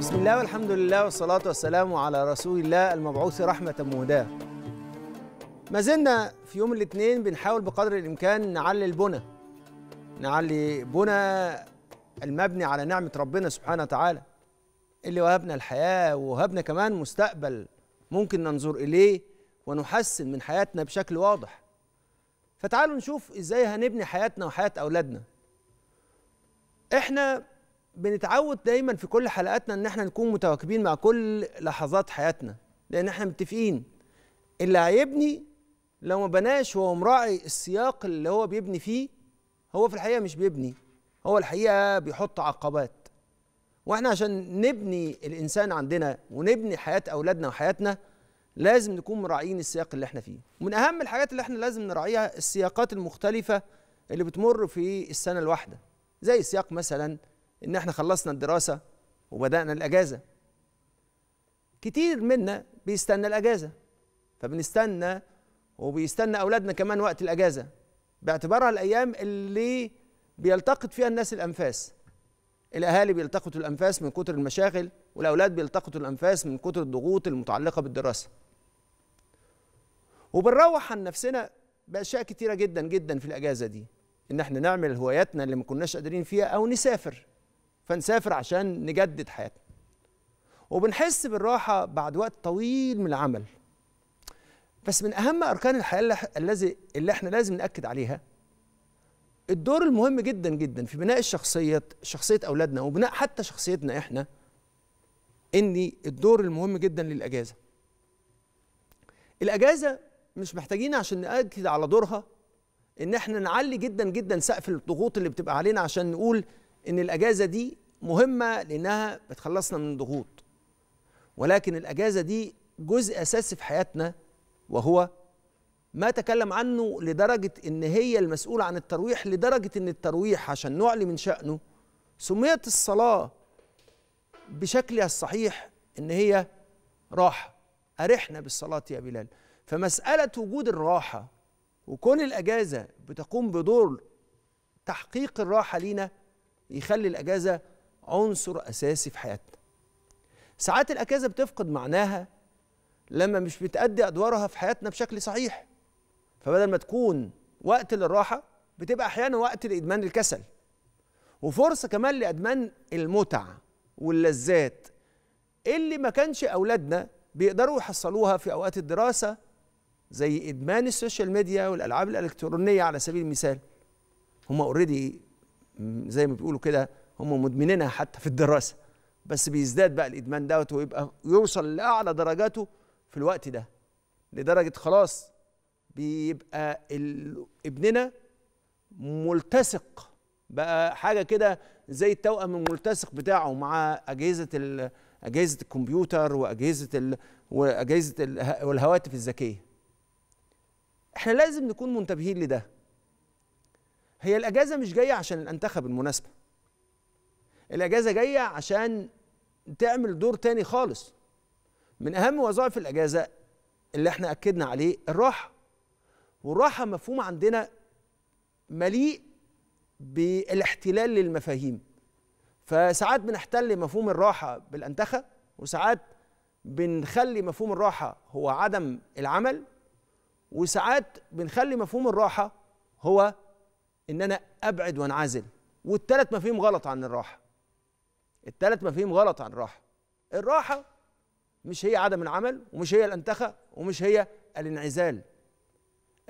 بسم الله والحمد لله والصلاة والسلام على رسول الله المبعوث رحمة مهداة ما زلنا في يوم الاثنين بنحاول بقدر الإمكان نعلي البنى نعلي بنى المبني على نعمة ربنا سبحانه وتعالى اللي وهبنا الحياة ووهبنا كمان مستقبل ممكن ننظر إليه ونحسن من حياتنا بشكل واضح فتعالوا نشوف إزاي هنبني حياتنا وحياة أولادنا احنا بنتعود دايما في كل حلقاتنا ان احنا نكون متواكبين مع كل لحظات حياتنا لان احنا متفقين اللي هيبني لو ما بناش وهو مراعي السياق اللي هو بيبني فيه هو في الحقيقه مش بيبني هو الحقيقه بيحط عقبات واحنا عشان نبني الانسان عندنا ونبني حياه اولادنا وحياتنا لازم نكون مراعيين السياق اللي احنا فيه ومن اهم الحاجات اللي احنا لازم نراعيها السياقات المختلفه اللي بتمر في السنه الواحده زي سياق مثلا ان احنا خلصنا الدراسه وبدانا الاجازه كتير منا بيستنى الاجازه فبنستنى وبيستنى اولادنا كمان وقت الاجازه باعتبارها الايام اللي بيلتقط فيها الناس الانفاس الاهالي بيلتقطوا الانفاس من كتر المشاغل والاولاد بيلتقطوا الانفاس من كتر الضغوط المتعلقه بالدراسه وبنروح عن نفسنا باشياء كتيره جدا جدا في الاجازه دي ان احنا نعمل هواياتنا اللي ما كناش قادرين فيها او نسافر فنسافر عشان نجدد حياتنا وبنحس بالراحة بعد وقت طويل من العمل بس من أهم أركان الحياة الذي اللي احنا لازم نأكد عليها الدور المهم جدا جدا في بناء الشخصية شخصية أولادنا وبناء حتى شخصيتنا احنا إن الدور المهم جدا للأجازة الأجازة مش محتاجين عشان نأكد على دورها إن احنا نعلي جدا جدا سقف الضغوط اللي بتبقى علينا عشان نقول إن الأجازة دي مهمه لانها بتخلصنا من ضغوط ولكن الاجازه دي جزء اساسي في حياتنا وهو ما تكلم عنه لدرجه ان هي المسؤوله عن الترويح لدرجه ان الترويح عشان نعلي من شانه سميت الصلاه بشكلها الصحيح ان هي راحه ارحنا بالصلاه يا بلال فمساله وجود الراحه وكون الاجازه بتقوم بدور تحقيق الراحه لينا يخلي الاجازه عنصر أساسي في حياتنا ساعات الأجازة بتفقد معناها لما مش بتأدي أدوارها في حياتنا بشكل صحيح فبدل ما تكون وقت للراحة بتبقى أحيانا وقت لإدمان الكسل وفرصة كمان لإدمان المتع واللذات اللي ما كانش أولادنا بيقدروا يحصلوها في أوقات الدراسة زي إدمان السوشيال ميديا والألعاب الإلكترونية على سبيل المثال هما اوريدي زي ما بيقولوا كده هم مدمنينها حتى في الدراسه بس بيزداد بقى الادمان دوت ويبقى يوصل لاعلى درجاته في الوقت ده لدرجه خلاص بيبقى ابننا ملتصق بقى حاجه كده زي التوأم الملتصق بتاعه مع اجهزه اجهزه الكمبيوتر واجهزه واجهزه والهواتف الذكيه احنا لازم نكون منتبهين لده هي الاجازه مش جايه عشان الانتخب المناسبه الاجازه جايه عشان تعمل دور تاني خالص من اهم وظائف الاجازه اللي احنا اكدنا عليه الراحه والراحه مفهوم عندنا مليء بالاحتلال للمفاهيم فساعات بنحتل مفهوم الراحه بالانتخه وساعات بنخلي مفهوم الراحه هو عدم العمل وساعات بنخلي مفهوم الراحه هو ان انا ابعد وانعزل والتلات مفاهيم غلط عن الراحه التالت مفاهيم غلط عن الراحه الراحه مش هي عدم العمل ومش هي الانتخاء ومش هي الانعزال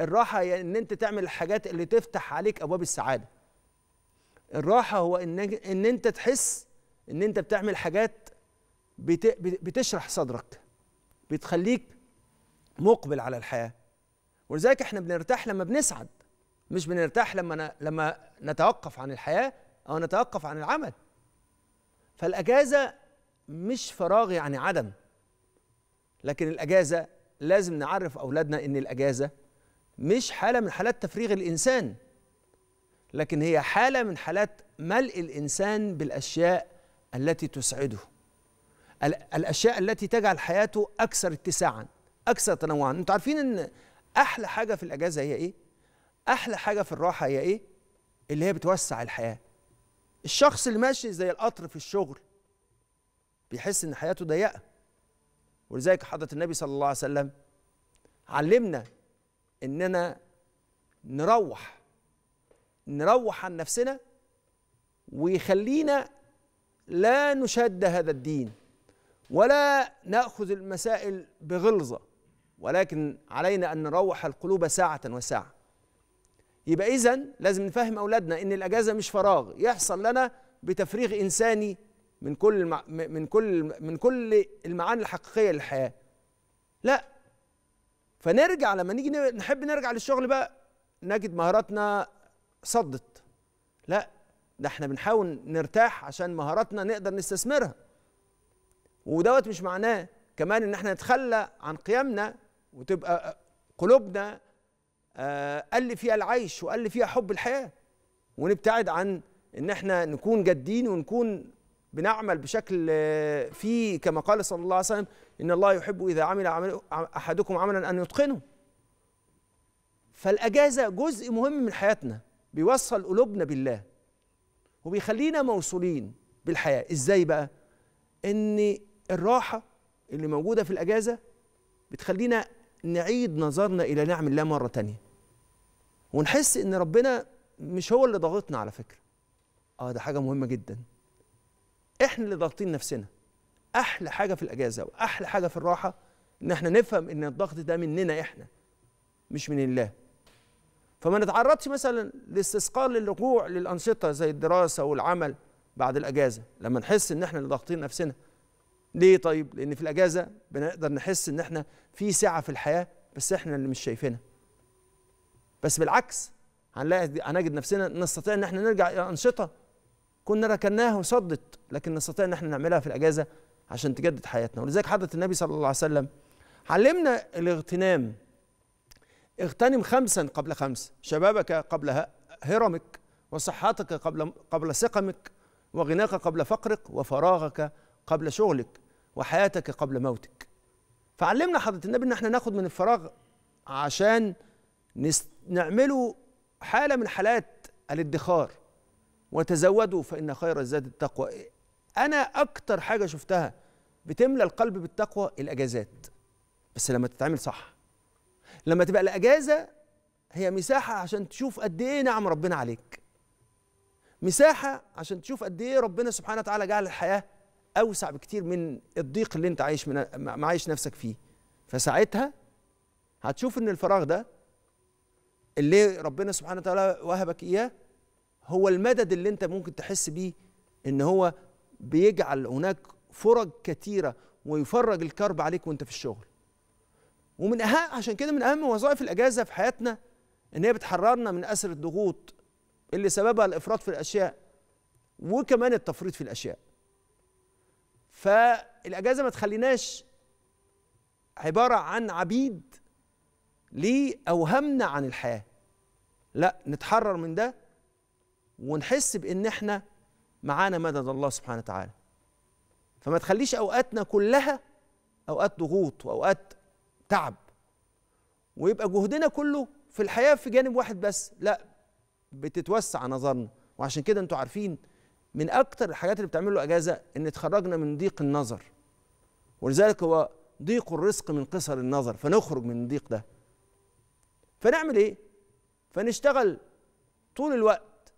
الراحه هي ان انت تعمل الحاجات اللي تفتح عليك ابواب السعاده الراحه هو ان ان انت تحس ان انت بتعمل حاجات بتشرح صدرك بتخليك مقبل على الحياه ولذلك احنا بنرتاح لما بنسعد مش بنرتاح لما ن... لما نتوقف عن الحياه او نتوقف عن العمل فالاجازه مش فراغ يعني عدم لكن الاجازه لازم نعرف اولادنا ان الاجازه مش حاله من حالات تفريغ الانسان لكن هي حاله من حالات ملء الانسان بالاشياء التي تسعده الاشياء التي تجعل حياته اكثر اتساعا اكثر تنوعا انتوا عارفين ان احلى حاجه في الاجازه هي ايه احلى حاجه في الراحه هي ايه اللي هي بتوسع الحياه الشخص اللي ماشي زي القطر في الشغل بيحس ان حياته ضيقه ولذلك حضره النبي صلى الله عليه وسلم علمنا اننا نروح نروح عن نفسنا ويخلينا لا نشد هذا الدين ولا ناخذ المسائل بغلظه ولكن علينا ان نروح القلوب ساعه وساعه يبقى إذا لازم نفهم أولادنا إن الأجازة مش فراغ يحصل لنا بتفريغ إنساني من كل المع... من كل من كل المعاني الحقيقية للحياة لا فنرجع لما نيجي نحب نرجع للشغل بقى نجد مهاراتنا صدت لا ده احنا بنحاول نرتاح عشان مهاراتنا نقدر نستثمرها ودوت مش معناه كمان ان احنا نتخلى عن قيمنا وتبقى قلوبنا آه، قل فيها العيش وقل فيها حب الحياه ونبتعد عن ان احنا نكون جادين ونكون بنعمل بشكل آه، فيه كما قال صلى الله عليه وسلم ان الله يحب اذا عمل احدكم عملا ان يتقنه فالاجازه جزء مهم من حياتنا بيوصل قلوبنا بالله وبيخلينا موصولين بالحياه ازاي بقى ان الراحه اللي موجوده في الاجازه بتخلينا نعيد نظرنا الى نعم الله مره تانيه ونحس ان ربنا مش هو اللي ضاغطنا على فكره اه ده حاجه مهمه جدا احنا اللي ضاغطين نفسنا احلى حاجه في الاجازه واحلى حاجه في الراحه ان احنا نفهم ان الضغط ده مننا احنا مش من الله فما نتعرضش مثلا لاستثقال للرجوع للانشطه زي الدراسه والعمل بعد الاجازه لما نحس ان احنا اللي ضاغطين نفسنا ليه طيب لان في الاجازه بنقدر نحس ان احنا في سعه في الحياه بس احنا اللي مش شايفينها بس بالعكس هنلاقي هنجد نفسنا نستطيع ان احنا نرجع الى انشطه كنا ركناها وصدت لكن نستطيع ان احنا نعملها في الاجازه عشان تجدد حياتنا ولذلك حضره النبي صلى الله عليه وسلم علمنا الاغتنام اغتنم خمسا قبل خمس شبابك قبل هرمك وصحتك قبل قبل سقمك وغناك قبل فقرك وفراغك قبل شغلك وحياتك قبل موتك فعلمنا حضره النبي ان احنا ناخد من الفراغ عشان نست نعمله حالة من حالات الادخار وتزودوا فإن خير الزاد التقوى أنا أكتر حاجة شفتها بتملى القلب بالتقوى الأجازات بس لما تتعمل صح لما تبقى الأجازة هي مساحة عشان تشوف قد إيه نعم ربنا عليك مساحة عشان تشوف قد إيه ربنا سبحانه وتعالى جعل الحياة أوسع بكتير من الضيق اللي أنت عايش من عايش نفسك فيه فساعتها هتشوف إن الفراغ ده اللي ربنا سبحانه وتعالى وهبك اياه هو المدد اللي انت ممكن تحس بيه ان هو بيجعل هناك فرج كتيره ويفرج الكرب عليك وانت في الشغل ومن اهم عشان كده من اهم وظائف الاجازه في حياتنا ان هي بتحررنا من اسر الضغوط اللي سببها الافراط في الاشياء وكمان التفريط في الاشياء فالاجازه ما تخليناش عباره عن عبيد لاوهامنا عن الحياه لا نتحرر من ده ونحس بان احنا معانا مدد الله سبحانه وتعالى فما تخليش اوقاتنا كلها اوقات ضغوط واوقات تعب ويبقى جهدنا كله في الحياه في جانب واحد بس لا بتتوسع نظرنا وعشان كده انتوا عارفين من اكتر الحاجات اللي بتعمل له اجازه ان اتخرجنا من ضيق النظر ولذلك هو ضيق الرزق من قصر النظر فنخرج من الضيق ده فنعمل ايه فنشتغل طول الوقت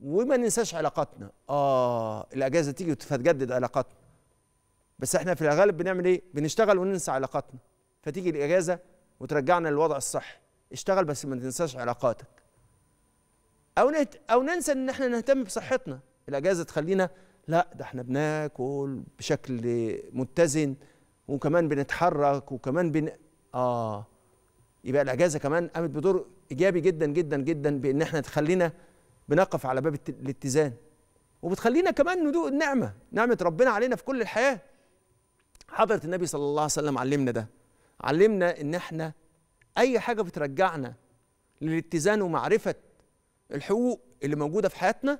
وما ننساش علاقاتنا اه الاجازه تيجي فتجدد علاقاتنا بس احنا في الغالب بنعمل ايه بنشتغل وننسى علاقاتنا فتيجي الاجازه وترجعنا للوضع الصحي اشتغل بس ما تنساش علاقاتك او نهت... او ننسى ان احنا نهتم بصحتنا الاجازه تخلينا لا ده احنا بناكل بشكل متزن وكمان بنتحرك وكمان بن اه يبقى الاجازه كمان قامت بدور ايجابي جدا جدا جدا بان احنا تخلينا بنقف على باب الاتزان وبتخلينا كمان ندوق النعمه نعمه ربنا علينا في كل الحياه حضره النبي صلى الله عليه وسلم علمنا ده علمنا ان احنا اي حاجه بترجعنا للاتزان ومعرفه الحقوق اللي موجوده في حياتنا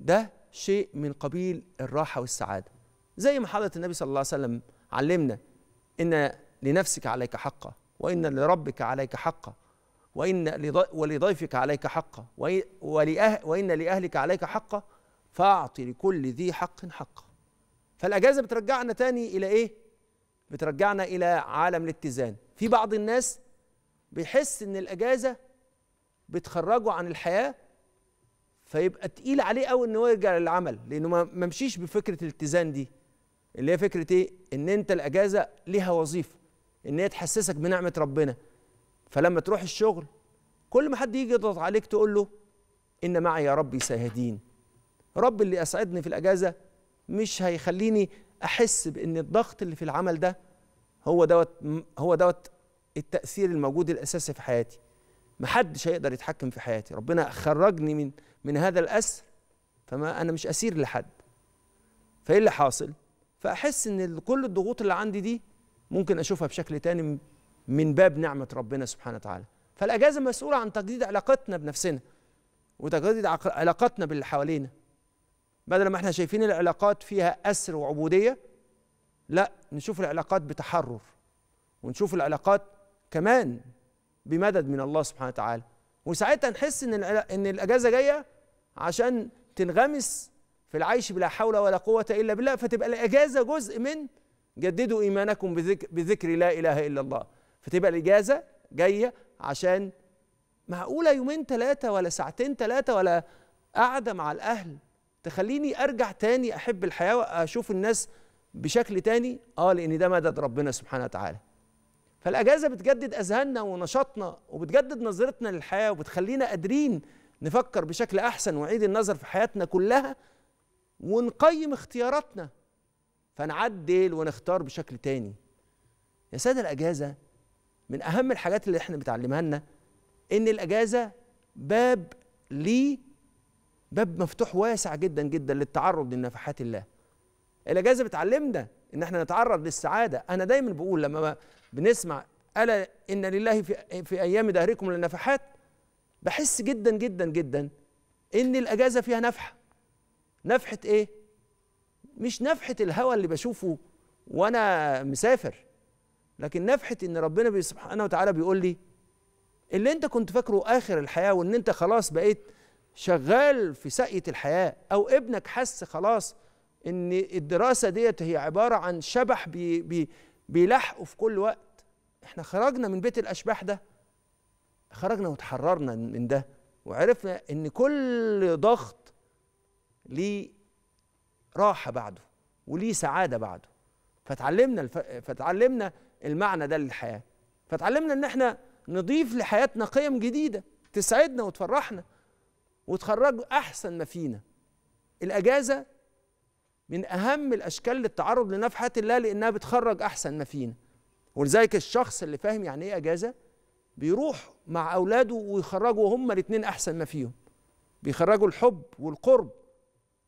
ده شيء من قبيل الراحه والسعاده زي ما حضره النبي صلى الله عليه وسلم علمنا ان لنفسك عليك حقا وإن لربك عليك حقا وإن ولضيفك عليك حقا وإن لأهلك عليك حقا فأعطي لكل ذي حق حقا فالأجازة بترجعنا تاني إلى إيه؟ بترجعنا إلى عالم الاتزان في بعض الناس بيحس إن الأجازة بتخرجه عن الحياة فيبقى تقيل عليه قوي إن هو يرجع للعمل لأنه ما ممشيش بفكرة الاتزان دي اللي هي فكرة إيه؟ إن أنت الأجازة ليها وظيفة ان هي تحسسك بنعمه ربنا فلما تروح الشغل كل ما حد يجي يضغط عليك تقول له ان معي يا ربي سيهدين رب اللي اسعدني في الاجازه مش هيخليني احس بان الضغط اللي في العمل ده هو دوت هو دوت التاثير الموجود الاساسي في حياتي محدش هيقدر يتحكم في حياتي ربنا خرجني من من هذا الاسر فما انا مش اسير لحد فايه اللي حاصل فاحس ان كل الضغوط اللي عندي دي ممكن اشوفها بشكل تاني من باب نعمه ربنا سبحانه وتعالى فالاجازه مسؤوله عن تجديد علاقتنا بنفسنا وتجديد علاقتنا باللي حوالينا بدل ما احنا شايفين العلاقات فيها اسر وعبوديه لا نشوف العلاقات بتحرر ونشوف العلاقات كمان بمدد من الله سبحانه وتعالى وساعتها نحس ان ان الاجازه جايه عشان تنغمس في العيش بلا حول ولا قوه الا بالله فتبقى الاجازه جزء من جددوا ايمانكم بذكر, بذكر لا اله الا الله فتبقى الاجازه جايه عشان معقوله يومين ثلاثه ولا ساعتين ثلاثه ولا قاعده مع الاهل تخليني ارجع تاني احب الحياه واشوف الناس بشكل تاني اه لان ده مدد ربنا سبحانه وتعالى فالاجازه بتجدد اذهاننا ونشاطنا وبتجدد نظرتنا للحياه وبتخلينا قادرين نفكر بشكل احسن ونعيد النظر في حياتنا كلها ونقيم اختياراتنا فنعدل ونختار بشكل تاني يا ساده الاجازه من اهم الحاجات اللي احنا بتعلمها لنا ان الاجازه باب لي باب مفتوح واسع جدا جدا للتعرض لنفحات الله الاجازه بتعلمنا ان احنا نتعرض للسعاده انا دايما بقول لما بنسمع الا ان لله في, في ايام دهركم للنفحات بحس جدا جدا جدا ان الاجازه فيها نفحه نفحه ايه مش نفحه الهوى اللي بشوفه وانا مسافر لكن نفحه ان ربنا سبحانه وتعالى بيقول لي اللي انت كنت فاكره اخر الحياه وان انت خلاص بقيت شغال في سقيه الحياه او ابنك حس خلاص ان الدراسه ديت هي عباره عن شبح بي بي بيلحقه في كل وقت احنا خرجنا من بيت الاشباح ده خرجنا وتحررنا من ده وعرفنا ان كل ضغط ليه راحه بعده وليه سعاده بعده فتعلمنا الف... فتعلمنا المعنى ده للحياه فتعلمنا ان احنا نضيف لحياتنا قيم جديده تسعدنا وتفرحنا وتخرج احسن ما فينا الاجازه من اهم الاشكال للتعرض لنفحه الله لانها بتخرج احسن ما فينا ولذلك الشخص اللي فاهم يعني ايه اجازه بيروح مع اولاده ويخرجوا هما الاثنين احسن ما فيهم بيخرجوا الحب والقرب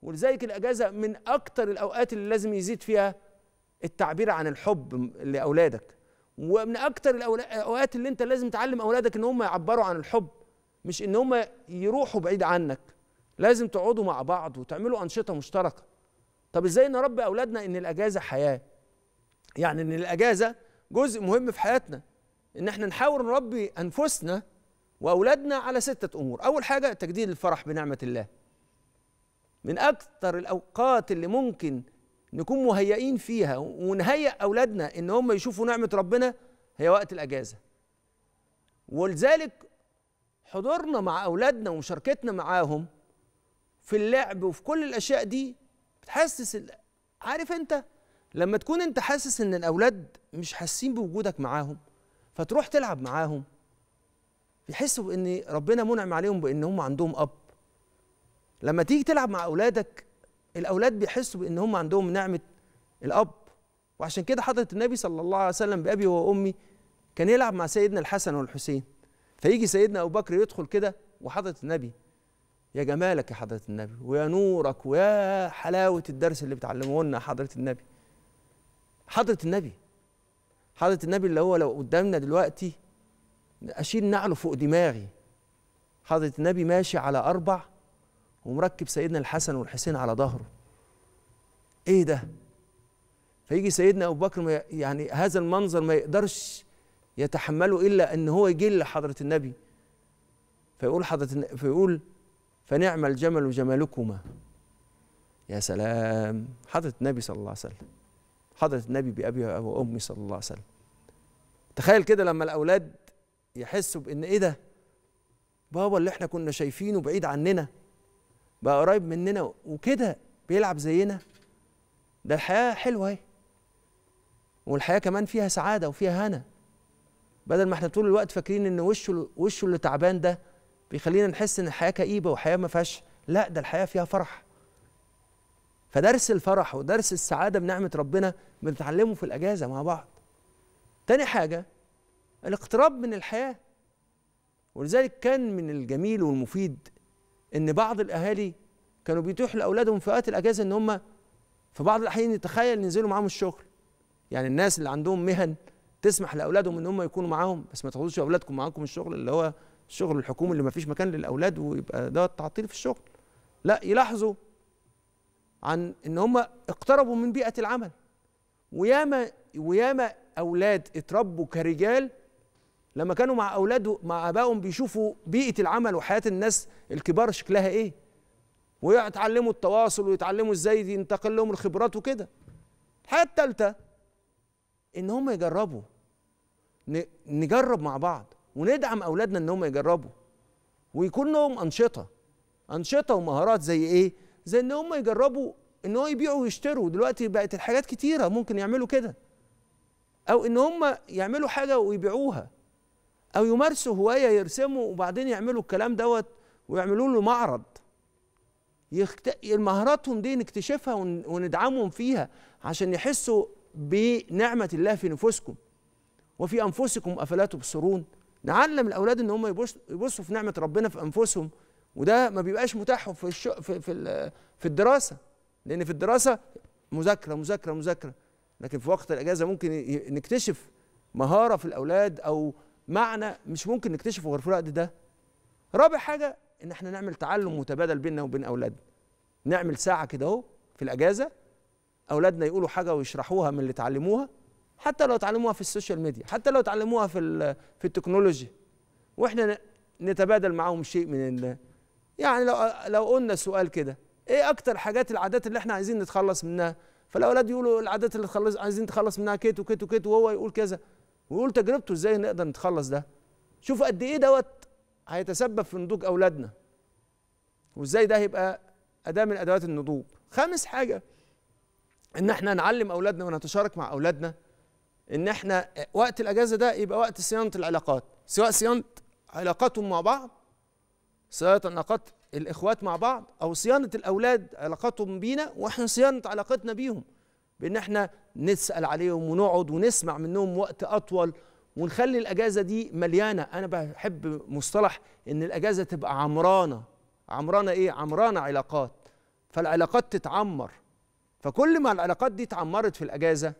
ولذلك الاجازه من اكثر الاوقات اللي لازم يزيد فيها التعبير عن الحب لاولادك ومن اكثر الاوقات اللي انت لازم تعلم اولادك ان هم يعبروا عن الحب مش ان هم يروحوا بعيد عنك لازم تقعدوا مع بعض وتعملوا انشطه مشتركه طب ازاي نربي اولادنا ان الاجازه حياه يعني ان الاجازه جزء مهم في حياتنا ان احنا نحاول نربي انفسنا واولادنا على سته امور اول حاجه تجديد الفرح بنعمه الله من اكثر الاوقات اللي ممكن نكون مهيئين فيها ونهيئ اولادنا ان هم يشوفوا نعمه ربنا هي وقت الاجازه ولذلك حضورنا مع اولادنا ومشاركتنا معاهم في اللعب وفي كل الاشياء دي بتحسس عارف انت لما تكون انت حاسس ان الاولاد مش حاسين بوجودك معاهم فتروح تلعب معاهم يحسوا ان ربنا منعم عليهم بان هم عندهم اب لما تيجي تلعب مع اولادك الاولاد بيحسوا بان هم عندهم نعمه الاب وعشان كده حضره النبي صلى الله عليه وسلم بابي وامي كان يلعب مع سيدنا الحسن والحسين فيجي سيدنا ابو بكر يدخل كده وحضره النبي يا جمالك يا حضره النبي ويا نورك ويا حلاوه الدرس اللي بتعلمه لنا حضره النبي حضره النبي حضره النبي اللي هو لو قدامنا دلوقتي اشيل نعله فوق دماغي حضره النبي ماشي على اربع ومركب سيدنا الحسن والحسين على ظهره ايه ده فيجي سيدنا ابو بكر يعني هذا المنظر ما يقدرش يتحمله الا ان هو يجي لحضره النبي فيقول حضره فيقول فنعم الجمل جمالكما يا سلام حضره النبي صلى الله عليه وسلم حضره النبي بابي وامي صلى الله عليه وسلم تخيل كده لما الاولاد يحسوا بان ايه ده بابا اللي احنا كنا شايفينه بعيد عننا بقى قريب مننا وكده بيلعب زينا ده الحياه حلوه اهي والحياه كمان فيها سعاده وفيها هنا بدل ما احنا طول الوقت فاكرين ان وشه وشه اللي تعبان ده بيخلينا نحس ان الحياه كئيبه وحياه ما فيهاش لا ده الحياه فيها فرح فدرس الفرح ودرس السعاده بنعمه ربنا بنتعلمه في الاجازه مع بعض تاني حاجه الاقتراب من الحياه ولذلك كان من الجميل والمفيد ان بعض الاهالي كانوا بيتيحوا لاولادهم في وقت الاجازه ان هم في بعض الاحيان يتخيل ينزلوا معاهم الشغل يعني الناس اللي عندهم مهن تسمح لاولادهم ان هم يكونوا معاهم بس ما تاخدوش اولادكم معاكم الشغل اللي هو الشغل الحكومي اللي ما فيش مكان للاولاد ويبقى ده تعطيل في الشغل لا يلاحظوا عن ان هم اقتربوا من بيئه العمل وياما وياما اولاد اتربوا كرجال لما كانوا مع أولاده مع آبائهم بيشوفوا بيئة العمل وحياة الناس الكبار شكلها إيه ويتعلموا التواصل ويتعلموا إزاي ينتقل لهم الخبرات وكده الحاجة الثالثه إن هم يجربوا نجرب مع بعض وندعم أولادنا إن هم يجربوا ويكون لهم أنشطة أنشطة ومهارات زي إيه زي إن هم يجربوا إن هو يبيعوا ويشتروا دلوقتي بقت الحاجات كتيرة ممكن يعملوا كده أو إن هم يعملوا حاجة ويبيعوها او يمارسوا هوايه يرسموا وبعدين يعملوا الكلام دوت ويعملوا له معرض يخت... مهاراتهم دي نكتشفها ون... وندعمهم فيها عشان يحسوا بنعمه الله في نفوسكم وفي انفسكم افلا تبصرون نعلم الاولاد ان هم يبصوا يبصوا في نعمه ربنا في انفسهم وده ما بيبقاش متاح في الش... في في, في الدراسه لان في الدراسه مذاكره مذاكره مذاكره لكن في وقت الاجازه ممكن نكتشف مهاره في الاولاد او معنى مش ممكن نكتشفه غير في الوقت ده رابع حاجه ان احنا نعمل تعلم متبادل بيننا وبين اولادنا نعمل ساعه كده اهو في الاجازه اولادنا يقولوا حاجه ويشرحوها من اللي اتعلموها حتى لو اتعلموها في السوشيال ميديا حتى لو اتعلموها في في التكنولوجيا واحنا نتبادل معاهم شيء من ال... يعني لو لو قلنا سؤال كده ايه اكتر حاجات العادات اللي احنا عايزين نتخلص منها فالاولاد يقولوا العادات اللي تخلص عايزين نتخلص منها كيت وكيت وكيت وهو يقول كذا ويقول تجربته ازاي نقدر نتخلص ده شوف قد ايه دوت هيتسبب في نضوج اولادنا وازاي ده هيبقى اداه من ادوات النضوج خامس حاجه ان احنا نعلم اولادنا ونتشارك مع اولادنا ان احنا وقت الاجازه ده يبقى وقت صيانه العلاقات سواء صيانه علاقاتهم مع بعض صيانه علاقات الاخوات مع بعض او صيانه الاولاد علاقاتهم بينا واحنا صيانه علاقتنا بيهم بان احنا نسال عليهم ونقعد ونسمع منهم وقت اطول ونخلي الاجازه دي مليانه انا بحب مصطلح ان الاجازه تبقى عمرانه عمرانه ايه عمرانه علاقات فالعلاقات تتعمر فكل ما العلاقات دي اتعمرت في الاجازه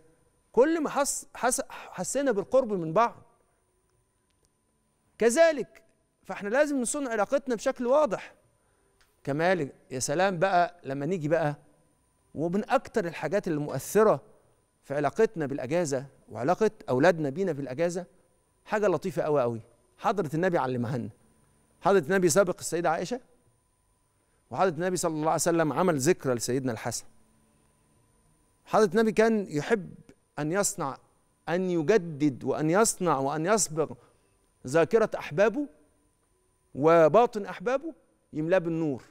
كل ما حس حس حسينا بالقرب من بعض كذلك فاحنا لازم نصون علاقتنا بشكل واضح كمال يا سلام بقى لما نيجي بقى ومن اكتر الحاجات المؤثره في علاقتنا بالاجازه وعلاقه اولادنا بينا بالاجازه حاجه لطيفه قوي قوي حضره النبي علمها لنا حضره النبي سابق السيده عائشه وحضره النبي صلى الله عليه وسلم عمل ذكرى لسيدنا الحسن حضره النبي كان يحب ان يصنع ان يجدد وان يصنع وان يصبغ ذاكره احبابه وباطن احبابه يملاه بالنور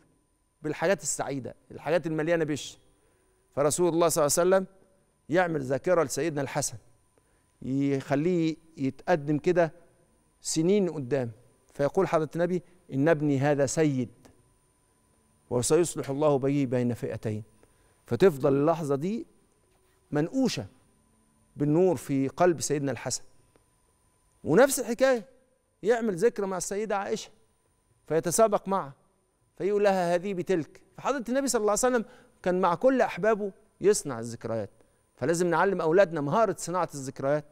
بالحاجات السعيده الحاجات المليانه بش فرسول الله صلى الله عليه وسلم يعمل ذاكره لسيدنا الحسن يخليه يتقدم كده سنين قدام فيقول حضره النبي ان ابني هذا سيد وسيصلح الله به بين فئتين فتفضل اللحظه دي منقوشه بالنور في قلب سيدنا الحسن ونفس الحكايه يعمل ذكر مع السيده عائشه فيتسابق معها فيقول لها هذه بتلك فحضره النبي صلى الله عليه وسلم كان مع كل احبابه يصنع الذكريات فلازم نعلم اولادنا مهاره صناعه الذكريات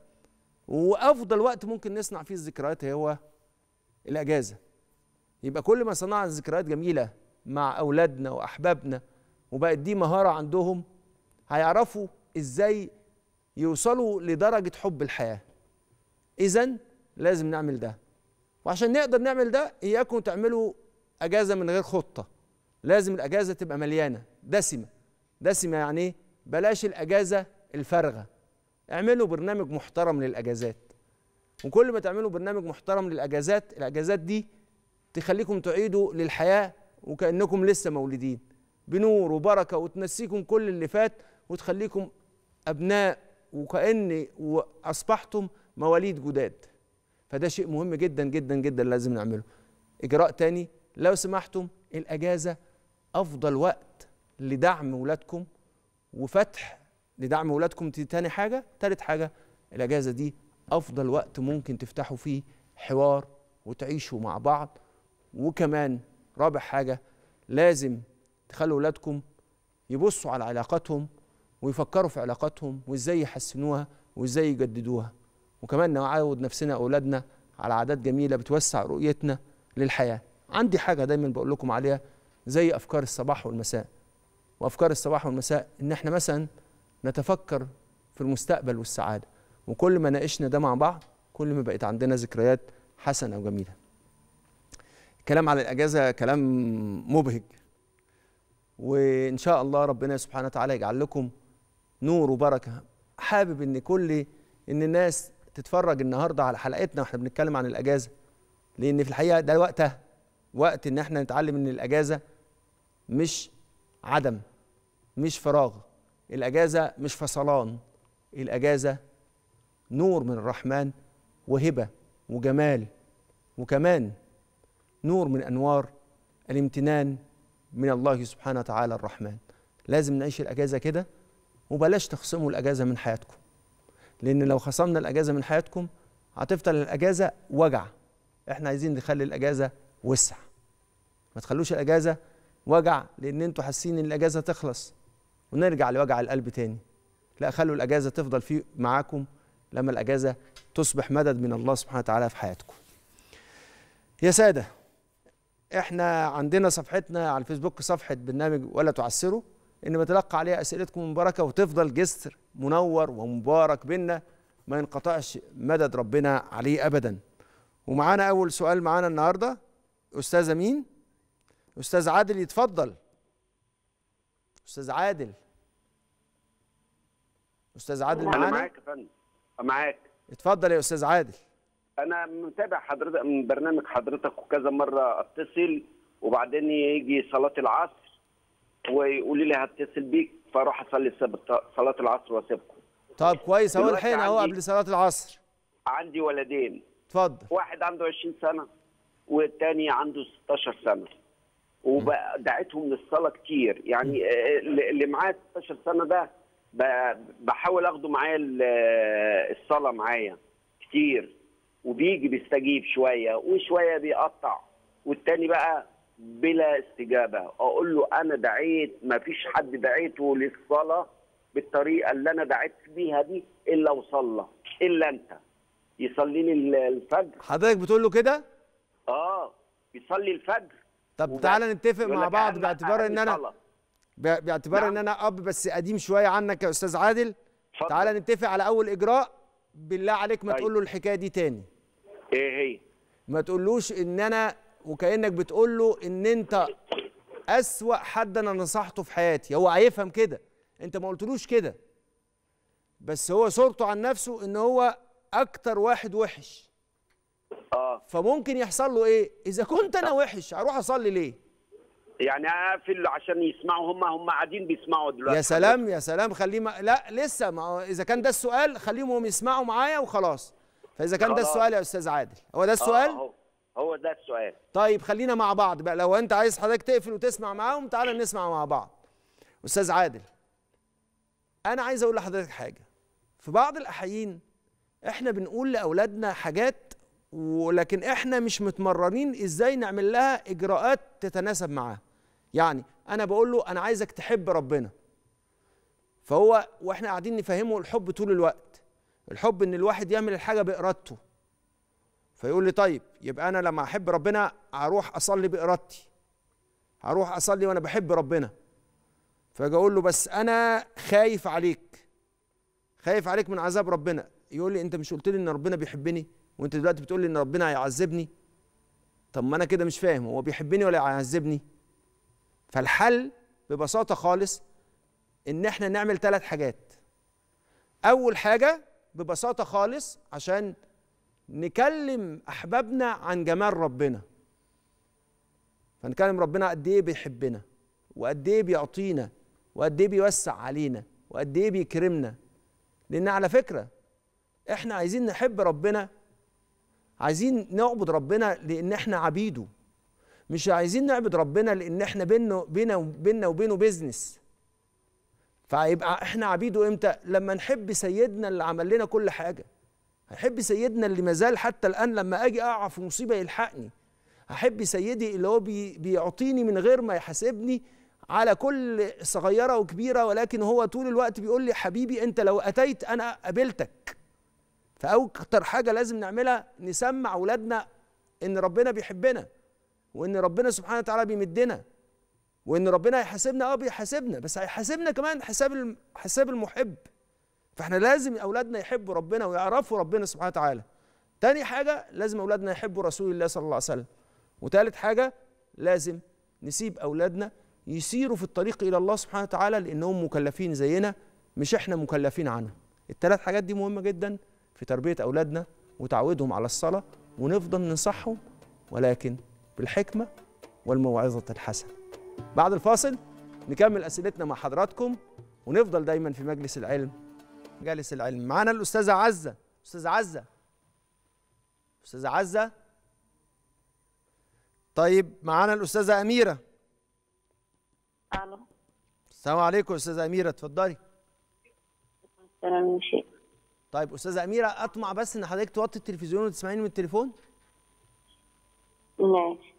وافضل وقت ممكن نصنع فيه الذكريات هو الاجازه يبقى كل ما صنعنا ذكريات جميله مع اولادنا واحبابنا وبقت دي مهاره عندهم هيعرفوا ازاي يوصلوا لدرجه حب الحياه اذا لازم نعمل ده وعشان نقدر نعمل ده اياكم تعملوا اجازه من غير خطه لازم الاجازه تبقى مليانه دسمه دسمه يعني ايه بلاش الاجازه الفارغه اعملوا برنامج محترم للاجازات وكل ما تعملوا برنامج محترم للاجازات الاجازات دي تخليكم تعيدوا للحياه وكانكم لسه مولودين بنور وبركه وتنسيكم كل اللي فات وتخليكم ابناء وكان واصبحتم مواليد جداد فده شيء مهم جدا جدا جدا لازم نعمله اجراء تاني لو سمحتم الاجازه افضل وقت لدعم ولادكم وفتح لدعم ولادكم دي تاني حاجه تالت حاجه الاجازه دي افضل وقت ممكن تفتحوا فيه حوار وتعيشوا مع بعض وكمان رابع حاجه لازم تخلوا ولادكم يبصوا على علاقاتهم ويفكروا في علاقاتهم وازاي يحسنوها وازاي يجددوها وكمان نعود نفسنا اولادنا على عادات جميله بتوسع رؤيتنا للحياه عندي حاجه دايما بقول لكم عليها زي افكار الصباح والمساء وافكار الصباح والمساء ان احنا مثلا نتفكر في المستقبل والسعاده وكل ما ناقشنا ده مع بعض كل ما بقت عندنا ذكريات حسنه وجميله الكلام على الاجازه كلام مبهج وان شاء الله ربنا سبحانه وتعالى يجعل لكم نور وبركه حابب ان كل ان الناس تتفرج النهارده على حلقتنا واحنا بنتكلم عن الاجازه لان في الحقيقه ده وقتها وقت ان احنا نتعلم ان الاجازه مش عدم مش فراغ الأجازة مش فصلان الأجازة نور من الرحمن وهبة وجمال وكمان نور من أنوار الامتنان من الله سبحانه وتعالى الرحمن لازم نعيش الأجازة كده وبلاش تخصموا الأجازة من حياتكم لأن لو خصمنا الأجازة من حياتكم هتفضل الأجازة وجع احنا عايزين نخلي الأجازة وسع ما تخلوش الأجازة وجع لأن انتوا حاسين إن الأجازة تخلص ونرجع لوجع القلب تاني لا خلوا الاجازه تفضل في معاكم لما الاجازه تصبح مدد من الله سبحانه وتعالى في حياتكم يا ساده احنا عندنا صفحتنا على الفيسبوك صفحه برنامج ولا تعسروا ان بتلقى عليها اسئلتكم المباركه وتفضل جسر منور ومبارك بينا ما ينقطعش مدد ربنا عليه ابدا ومعانا اول سؤال معانا النهارده استاذه مين استاذ عادل يتفضل استاذ عادل استاذ عادل معانا معاك يا فندم معاك اتفضل يا استاذ عادل انا متابع حضرتك من برنامج حضرتك وكذا مره اتصل وبعدين يجي صلاه العصر ويقول لي هتصل بيك فاروح اصلي صلاه العصر واسيبكم طب كويس اهو الحين اهو قبل صلاه العصر عندي ولدين اتفضل واحد عنده 20 سنه والتاني عنده 16 سنه ودعيتهم للصلاه كتير يعني آه، اللي معاه 16 سنه ده بحاول اخده معايا الصلاه معايا كتير وبيجي بيستجيب شويه وشويه بيقطع والتاني بقى بلا استجابه اقول له انا دعيت ما فيش حد دعيته للصلاه بالطريقه اللي انا دعيت بيها دي الا وصلى الا انت يصلي لي الفجر حضرتك بتقول له كده اه يصلي الفجر طب تعالى نتفق مع بعض باعتبار ان انا باعتبار نعم. ان انا اب بس قديم شويه عنك يا استاذ عادل فضل. تعالى نتفق على اول اجراء بالله عليك ما طيب. تقول له الحكايه دي تاني ايه هي ما تقولوش ان انا وكانك بتقول له ان انت اسوا حد انا نصحته في حياتي هو هيفهم كده انت ما قلتلوش كده بس هو صورته عن نفسه ان هو اكتر واحد وحش اه فممكن يحصل له ايه اذا كنت انا وحش هروح اصلي ليه يعني اقفل عشان يسمعوا هم هم قاعدين بيسمعوا دلوقتي يا سلام يا سلام خليه لا لسه ما اذا كان ده السؤال خليهم هم يسمعوا معايا وخلاص فاذا كان ده السؤال يا استاذ عادل هو ده السؤال آه هو. هو ده السؤال طيب خلينا مع بعض بقى لو انت عايز حضرتك تقفل وتسمع معاهم تعالى نسمع مع بعض استاذ عادل انا عايز اقول لحضرتك حاجه في بعض الاحيان احنا بنقول لاولادنا حاجات ولكن احنا مش متمرنين ازاي نعمل لها اجراءات تتناسب معاها يعني انا بقول له انا عايزك تحب ربنا فهو واحنا قاعدين نفهمه الحب طول الوقت الحب ان الواحد يعمل الحاجه بارادته فيقول لي طيب يبقى انا لما احب ربنا هروح اصلي بارادتي هروح اصلي وانا بحب ربنا فاجي اقول له بس انا خايف عليك خايف عليك من عذاب ربنا يقول لي انت مش قلت لي ان ربنا بيحبني وانت دلوقتي بتقول لي ان ربنا هيعذبني طب ما انا كده مش فاهم هو بيحبني ولا هيعذبني فالحل ببساطه خالص ان احنا نعمل ثلاث حاجات اول حاجه ببساطه خالص عشان نكلم احبابنا عن جمال ربنا فنكلم ربنا قد ايه بيحبنا وقد ايه بيعطينا وقد ايه بيوسع علينا وقد ايه بيكرمنا لان على فكره احنا عايزين نحب ربنا عايزين نعبد ربنا لان احنا عبيده مش عايزين نعبد ربنا لان احنا بينه بينا بينا وبينه بيزنس فيبقى احنا عبيده امتى لما نحب سيدنا اللي عمل لنا كل حاجه هحب سيدنا اللي مازال حتى الان لما اجي اقع في مصيبه يلحقني هحب سيدي اللي هو بي بيعطيني من غير ما يحاسبني على كل صغيره وكبيره ولكن هو طول الوقت بيقول لي حبيبي انت لو اتيت انا قابلتك فاكتر حاجه لازم نعملها نسمع اولادنا ان ربنا بيحبنا وان ربنا سبحانه وتعالى بيمدنا وان ربنا هيحاسبنا اه بيحاسبنا بس هيحاسبنا كمان حساب حساب المحب فاحنا لازم اولادنا يحبوا ربنا ويعرفوا ربنا سبحانه وتعالى تاني حاجه لازم اولادنا يحبوا رسول الله صلى الله عليه وسلم وتالت حاجه لازم نسيب اولادنا يسيروا في الطريق الى الله سبحانه وتعالى لانهم مكلفين زينا مش احنا مكلفين عنهم التلات حاجات دي مهمه جدا في تربية أولادنا وتعودهم على الصلاة ونفضل ننصحهم ولكن بالحكمة والموعظة الحسنة بعد الفاصل نكمل أسئلتنا مع حضراتكم ونفضل دايما في مجلس العلم مجالس العلم معانا الأستاذة عزة أستاذة عزة أستاذة عزة طيب معانا الأستاذة أميرة ألو السلام عليكم أستاذة أميرة اتفضلي السلام عليكم طيب استاذه اميره اطمع بس ان حضرتك توطي التلفزيون وتسمعيني من التليفون ماشي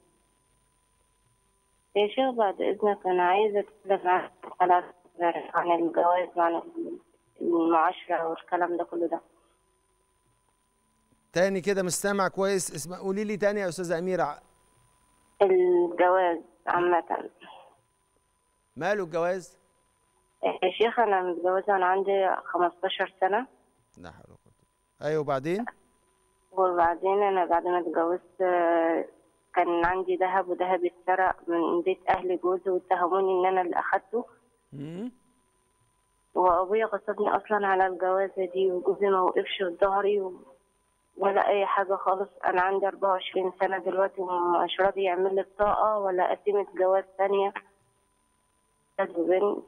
يا شيخ بعد اذنك انا عايزه اتكلم عن عن الجواز وعن المعاشره والكلام ده كله ده تاني كده مش سامع كويس اسمع قولي لي تاني يا استاذه اميره الجواز عامه ماله الجواز يا شيخ انا متجوزه وانا عندي 15 سنه لا حول ولا قوه ايوه وبعدين وبعدين انا بعد ما اتجوزت آه، كان عندي ذهب وذهب اتسرق من بيت اهل جوزي واتهموني ان انا اللي اخدته وابويا غصبني اصلا على الجوازه دي وجوزي ما وقفش في ظهري و... ولا اي حاجه خالص انا عندي 24 سنه دلوقتي ومش راضي يعمل لي بطاقه ولا قسيمة جواز ثانيه بنت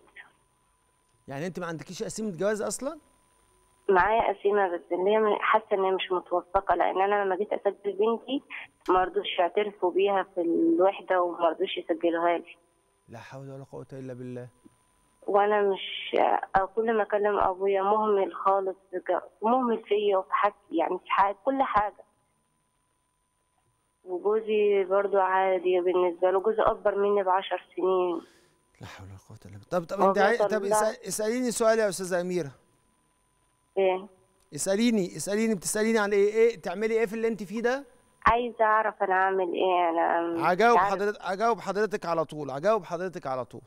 يعني انت ما عندكيش قسيمه جواز اصلا؟ معايا قسيمه بس اللي هي حاسه ان هي مش متوثقه لان انا لما جيت اسجل بنتي ما رضوش يعترفوا بيها في الوحده وما رضوش يسجلوها لي لا حول ولا قوه الا بالله وانا مش كل ما اكلم ابويا مهمل خالص مهمل فيا وفي حاجتي يعني في حاجة كل حاجه وجوزي برضو عادي بالنسبه له جوزي اكبر مني بعشر سنين لا حول ولا قوه الا بالله طب طب انت طب اساليني سؤال يا استاذه اميره ايه اساليني اساليني بتساليني عن ايه ايه تعملي ايه في اللي انت فيه ده عايزه اعرف انا اعمل ايه انا هجاوب حضرتك هجاوب حضرتك على طول هجاوب حضرتك على طول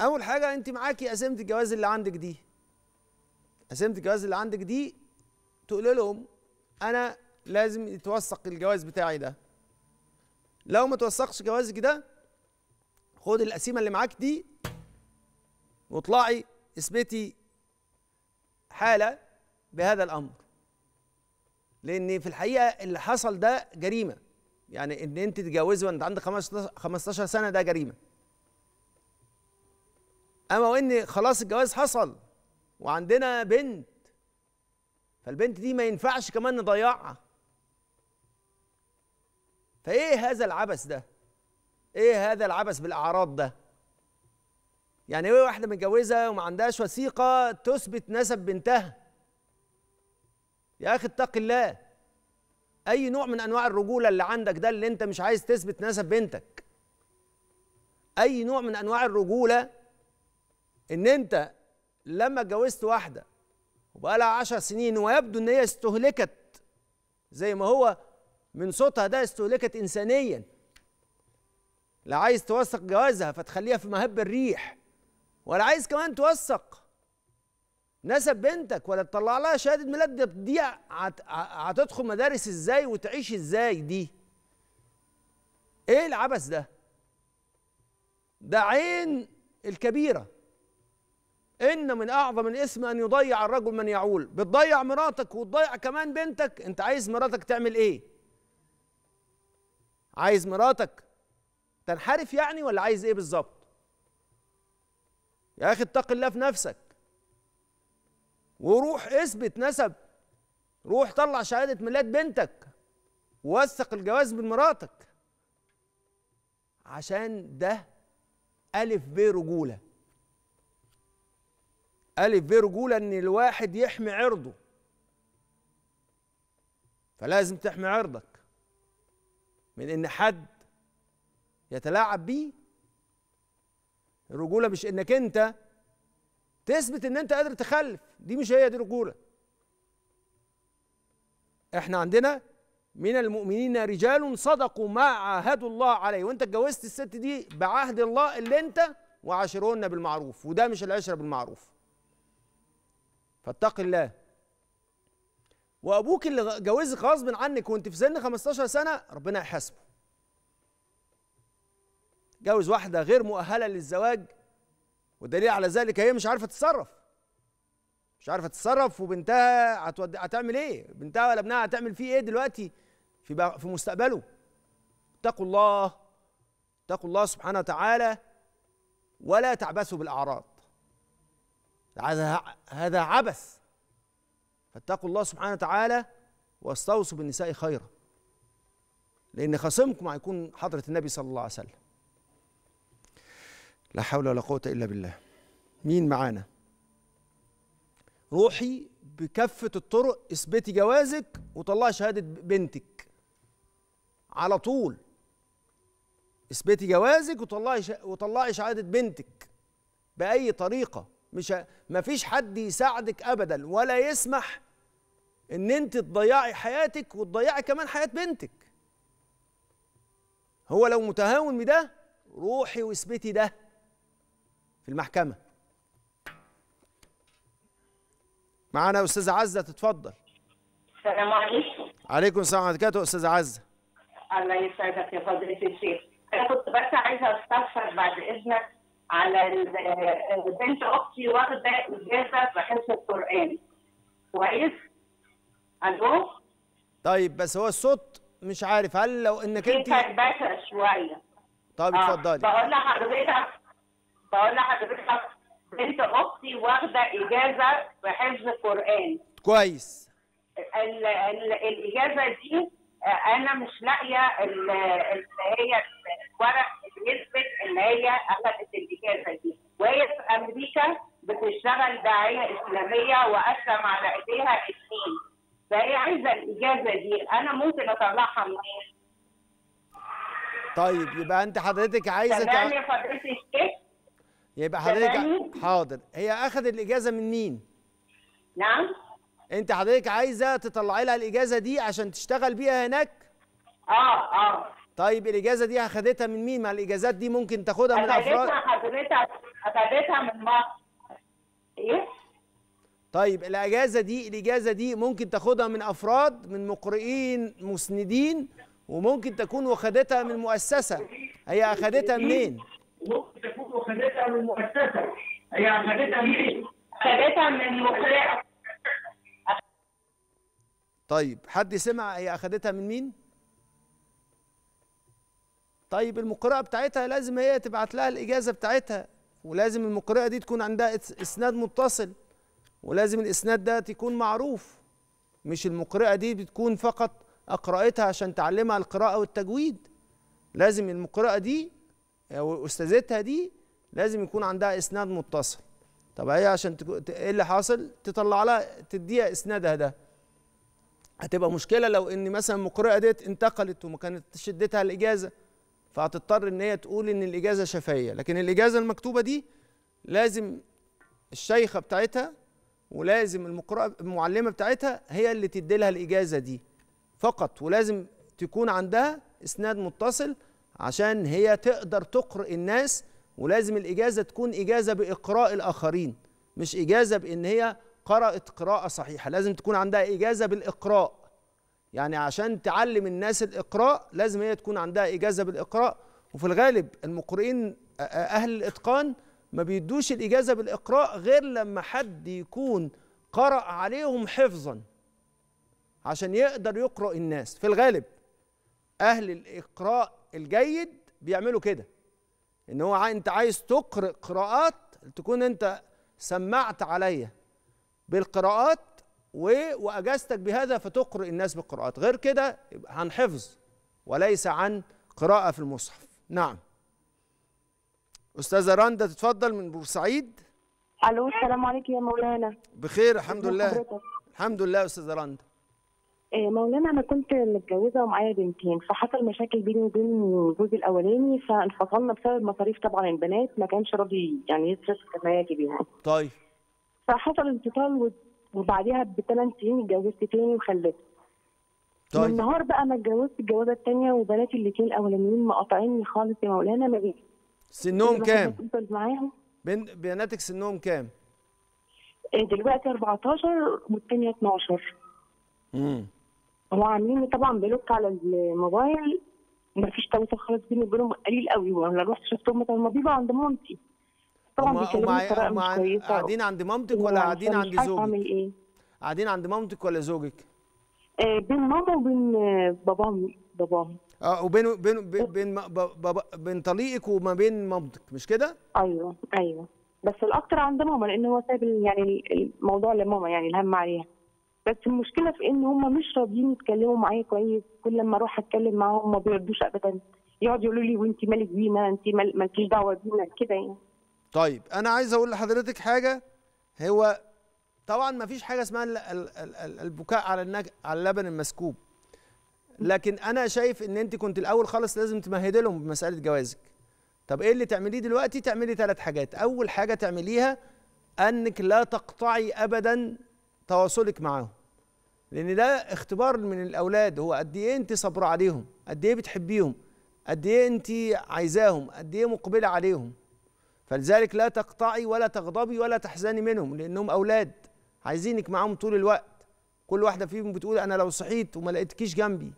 اول حاجه انت معاكي قسيمه الجواز اللي عندك دي قسيمه الجواز اللي عندك دي تقول لهم انا لازم يتوثق الجواز بتاعي ده لو ما توثقش جوازك ده خد القسيمه اللي معاك دي واطلعي اثبتي حالة بهذا الأمر لأن في الحقيقة اللي حصل ده جريمة يعني إن أنت تتجوزي وأنت عندك 15 سنة ده جريمة أما وإن خلاص الجواز حصل وعندنا بنت فالبنت دي ما ينفعش كمان نضيعها فإيه هذا العبث ده؟ إيه هذا العبث بالأعراض ده؟ يعني ايه واحده متجوزه وما عندهاش وثيقه تثبت نسب بنتها يا اخي اتق الله اي نوع من انواع الرجوله اللي عندك ده اللي انت مش عايز تثبت نسب بنتك اي نوع من انواع الرجوله ان انت لما اتجوزت واحده وبقالها 10 سنين ويبدو ان هي استهلكت زي ما هو من صوتها ده استهلكت انسانيا لا عايز توثق جوازها فتخليها في مهب الريح ولا عايز كمان توثق نسب بنتك ولا تطلع لها شهاده ميلاد دي هتدخل مدارس ازاي وتعيش ازاي دي ايه العبث ده ده عين الكبيره ان من اعظم الاثم ان يضيع الرجل من يعول بتضيع مراتك وتضيع كمان بنتك انت عايز مراتك تعمل ايه عايز مراتك تنحرف يعني ولا عايز ايه بالظبط يا اخي اتق الله في نفسك وروح اثبت نسب روح طلع شهاده ميلاد بنتك ووثق الجواز من مراتك عشان ده ألف ب رجولة ألف ب رجولة إن الواحد يحمي عرضه فلازم تحمي عرضك من إن حد يتلاعب بيه الرجوله مش انك انت تثبت ان انت قادر تخلف دي مش هي دي الرجوله احنا عندنا من المؤمنين رجال صدقوا ما عاهدوا الله عليه وانت اتجوزت الست دي بعهد الله اللي انت وعاشرهن بالمعروف وده مش العشره بالمعروف فاتق الله وابوك اللي جوزك غصب عنك وانت في سن 15 سنه ربنا يحاسبه جوز واحدة غير مؤهلة للزواج والدليل على ذلك هي مش عارفة تتصرف مش عارفة تتصرف وبنتها هتعمل ايه؟ بنتها ولا ابنها هتعمل فيه ايه دلوقتي؟ في في مستقبله اتقوا الله اتقوا الله سبحانه وتعالى ولا تعبثوا بالأعراض هذا هذا عبث فاتقوا الله سبحانه وتعالى واستوصوا بالنساء خيرا لأن خصمكم هيكون حضرة النبي صلى الله عليه وسلم لا حول ولا قوة إلا بالله مين معانا روحي بكافة الطرق اثبتي جوازك وطلعي شهادة بنتك على طول اثبتي جوازك وطلعي ش... وطلعي شهادة بنتك بأي طريقة مش ما مفيش حد يساعدك أبدا ولا يسمح إن أنت تضيعي حياتك وتضيعي كمان حياة بنتك هو لو متهاون بده روحي واثبتي ده في المحكمة معانا أستاذة عزة تتفضل السلام عليكم عليكم السلام ورحمة الله وبركاته أستاذة عزة الله يسعدك يا فضيلة الشيخ أنا كنت بس عايزة أستفسر بعد إذنك على بنت أختي واخدة إجازة في حفظ القرآن كويس؟ ألو طيب بس هو الصوت مش عارف هل لو انك انت بس شويه طب آه، اتفضلي آه. بقول لحضرتك بقول لحضرتك بنت اختي واخده اجازه في حفظ قران كويس الـ الـ الاجازه دي آه، انا مش لاقيه اللي هي الورق اللي يثبت ان هي اخذت الاجازه دي وهي في امريكا بتشتغل داعيه اسلاميه واسلم على ايديها اثنين فهي عايزه الاجازه دي انا ممكن اطلعها منين؟ طيب يبقى انت حضرتك عايزه تعملي يا يبقى حضرتك حاضر هي اخذت الاجازه من مين نعم انت حضرتك عايزه تطلعي لها الاجازه دي عشان تشتغل بيها هناك اه اه طيب الاجازه دي اخذتها من مين ما الاجازات دي ممكن تاخدها من افراد حضرتك اخذتها من مصر ايه طيب الاجازه دي الاجازه دي ممكن تاخدها من افراد من مقرئين مسندين وممكن تكون واخدتها من مؤسسه هي اخذتها منين تكون خدتها من المؤسسه هي خدتها من خدتها من المقرع طيب حد سمع هي اخدتها من مين؟ طيب المقرئه بتاعتها لازم هي تبعت لها الإجازة بتاعتها ولازم المقرئه دي تكون عندها إسناد متصل ولازم الإسناد ده تكون معروف مش المقرئه دي بتكون فقط أقرأتها عشان تعلمها القراءة والتجويد لازم المقرئه دي واستاذتها دي لازم يكون عندها اسناد متصل طب هي عشان تكو... ايه اللي حاصل تطلع لها تديها اسنادها ده هتبقى مشكله لو ان مثلا المقرئه ديت انتقلت وما كانت شدتها الاجازه فهتضطر ان هي تقول ان الاجازه شفهيه لكن الاجازه المكتوبه دي لازم الشيخه بتاعتها ولازم المقرئه المعلمه بتاعتها هي اللي تدي لها الاجازه دي فقط ولازم تكون عندها اسناد متصل عشان هي تقدر تقرئ الناس ولازم الإجازة تكون إجازة بإقراء الآخرين مش إجازة بإن هي قرأت قراءة صحيحة لازم تكون عندها إجازة بالإقراء يعني عشان تعلم الناس الإقراء لازم هي تكون عندها إجازة بالإقراء وفي الغالب المقرئين أهل الإتقان ما بيدوش الإجازة بالإقراء غير لما حد يكون قرأ عليهم حفظا عشان يقدر يقرأ الناس في الغالب أهل الإقراء الجيد بيعملوا كده ان هو انت عايز تقرأ قراءات تكون انت سمعت عليا بالقراءات واجازتك بهذا فتقرئ الناس بالقراءات غير كده عن حفظ وليس عن قراءة في المصحف نعم أستاذة راندا تتفضل من بورسعيد الو السلام عليكم يا مولانا بخير الحمد لله حضرتك. الحمد لله أستاذة راندا آه، مولانا انا كنت متجوزه ومعايا بنتين فحصل مشاكل بيني وبين جوزي الاولاني فانفصلنا بسبب مصاريف طبعا البنات ما كانش راضي يعني يصرف كفايه بيها يعني. طيب فحصل انفصال وبعديها بثمان سنين اتجوزت تاني وخلفت طيب من النهار بقى ما اتجوزت الجوازه الثانيه وبناتي الاثنين الاولانيين مقاطعيني خالص يا مولانا ما بيش سنهم كام؟ معاهم بن... بناتك سنهم كام؟ آه، دلوقتي 14 والثانيه 12 امم هو عاملين طبعا بلوك على الموبايل ما فيش تواصل خالص بيني وبينهم قليل قوي وانا رحت شفتهم مثلا ما بيبقوا عند مامتي طبعا بيكلموني بطريقه مش كويسه قاعدين عند مامتك ولا قاعدين عند زوجك؟ اعمل ايه؟ قاعدين عند مامتك ولا زوجك؟ آه بين ماما وبين آه، باباهم باباهم اه وبين بين بين بين, بين, بين طليقك وما بين مامتك مش كده؟ ايوه ايوه بس الاكتر عند ماما لان هو سايب يعني الموضوع لماما يعني الهم عليها بس المشكله في ان هم مش راضيين يتكلموا معايا كويس كل لما اروح اتكلم معاهم ما بيردوش ابدا يقعدوا يقولوا لي وانت مالك بينا انت مالكيش دعوه بينا كده يعني طيب انا عايز اقول لحضرتك حاجه هو طبعا ما فيش حاجه اسمها البكاء على النج... على اللبن المسكوب لكن انا شايف ان انت كنت الاول خالص لازم تمهدي لهم بمساله جوازك طب ايه اللي تعمليه دلوقتي تعملي ثلاث حاجات اول حاجه تعمليها انك لا تقطعي ابدا تواصلك معاهم لان ده اختبار من الاولاد هو قد ايه انت صابره عليهم قد ايه بتحبيهم قد ايه انت عايزاهم قد ايه مقبله عليهم فلذلك لا تقطعي ولا تغضبي ولا تحزني منهم لانهم اولاد عايزينك معاهم طول الوقت كل واحده فيهم بتقول انا لو صحيت وما لقيتكيش جنبي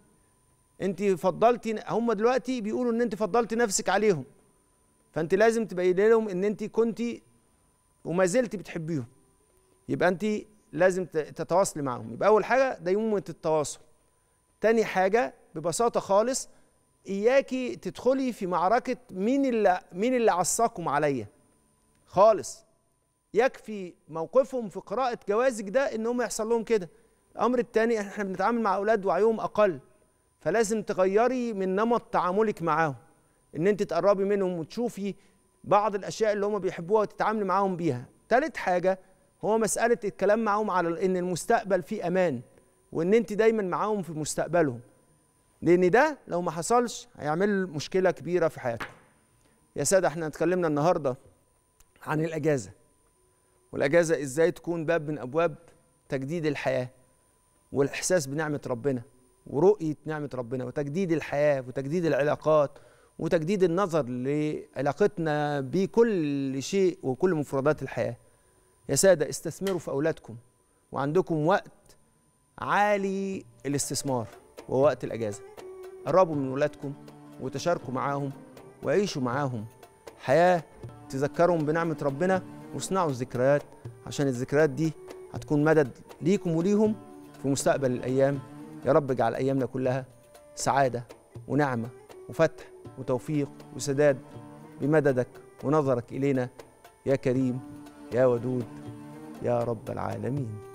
انت فضلتي هم دلوقتي بيقولوا ان انت فضلتي نفسك عليهم فانت لازم تبين لهم ان انت كنت وما زلت بتحبيهم يبقى انت لازم تتواصلي معاهم يبقى اول حاجه ديمومه التواصل تاني حاجه ببساطه خالص اياكي تدخلي في معركه مين اللي مين اللي عصاكم عليا خالص يكفي موقفهم في قراءه جوازك ده ان هم يحصل لهم كده الامر الثاني احنا بنتعامل مع اولاد وعيهم اقل فلازم تغيري من نمط تعاملك معاهم ان انت تقربي منهم وتشوفي بعض الاشياء اللي هم بيحبوها وتتعاملي معاهم بيها تالت حاجه هو مساله الكلام معاهم على ان المستقبل فيه امان وان انت دايما معاهم في مستقبلهم لان ده لو ما حصلش هيعمل مشكله كبيره في حياتكم يا ساده احنا اتكلمنا النهارده عن الاجازه والاجازه ازاي تكون باب من ابواب تجديد الحياه والاحساس بنعمه ربنا ورؤيه نعمه ربنا وتجديد الحياه وتجديد العلاقات وتجديد النظر لعلاقتنا بكل شيء وكل مفردات الحياه يا سادة استثمروا في أولادكم وعندكم وقت عالي الاستثمار ووقت الأجازة قربوا من أولادكم وتشاركوا معاهم وعيشوا معاهم حياة تذكرهم بنعمة ربنا واصنعوا الذكريات عشان الذكريات دي هتكون مدد ليكم وليهم في مستقبل الأيام يا رب اجعل أيامنا كلها سعادة ونعمة وفتح وتوفيق وسداد بمددك ونظرك إلينا يا كريم يا ودود يا رب العالمين